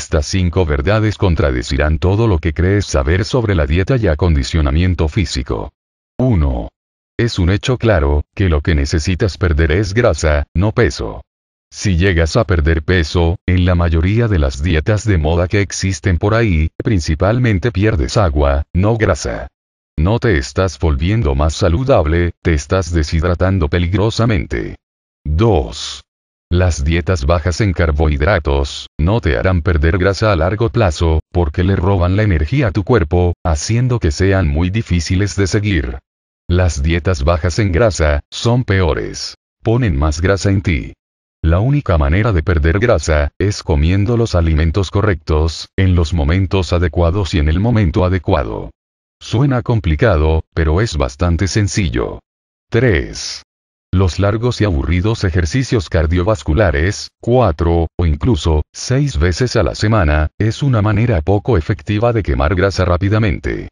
Estas cinco verdades contradecirán todo lo que crees saber sobre la dieta y acondicionamiento físico. 1. Es un hecho claro, que lo que necesitas perder es grasa, no peso. Si llegas a perder peso, en la mayoría de las dietas de moda que existen por ahí, principalmente pierdes agua, no grasa. No te estás volviendo más saludable, te estás deshidratando peligrosamente. 2. Las dietas bajas en carbohidratos, no te harán perder grasa a largo plazo, porque le roban la energía a tu cuerpo, haciendo que sean muy difíciles de seguir. Las dietas bajas en grasa, son peores. Ponen más grasa en ti. La única manera de perder grasa, es comiendo los alimentos correctos, en los momentos adecuados y en el momento adecuado. Suena complicado, pero es bastante sencillo. 3 los largos y aburridos ejercicios cardiovasculares, cuatro, o incluso seis veces a la semana, es una manera poco efectiva de quemar grasa rápidamente.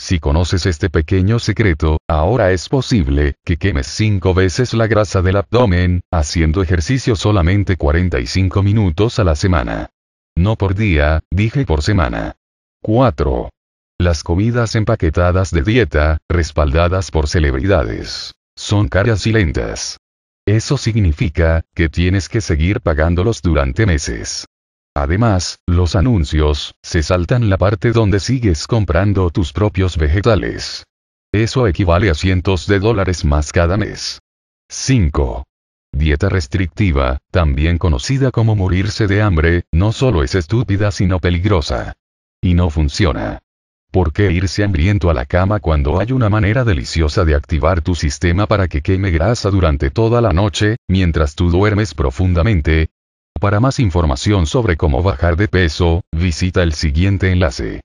Si conoces este pequeño secreto, ahora es posible que quemes cinco veces la grasa del abdomen, haciendo ejercicio solamente 45 minutos a la semana. No por día, dije por semana. 4. Las comidas empaquetadas de dieta, respaldadas por celebridades son caras y lentas. Eso significa, que tienes que seguir pagándolos durante meses. Además, los anuncios, se saltan la parte donde sigues comprando tus propios vegetales. Eso equivale a cientos de dólares más cada mes. 5. Dieta restrictiva, también conocida como morirse de hambre, no solo es estúpida sino peligrosa. Y no funciona. ¿Por qué irse hambriento a la cama cuando hay una manera deliciosa de activar tu sistema para que queme grasa durante toda la noche, mientras tú duermes profundamente? Para más información sobre cómo bajar de peso, visita el siguiente enlace.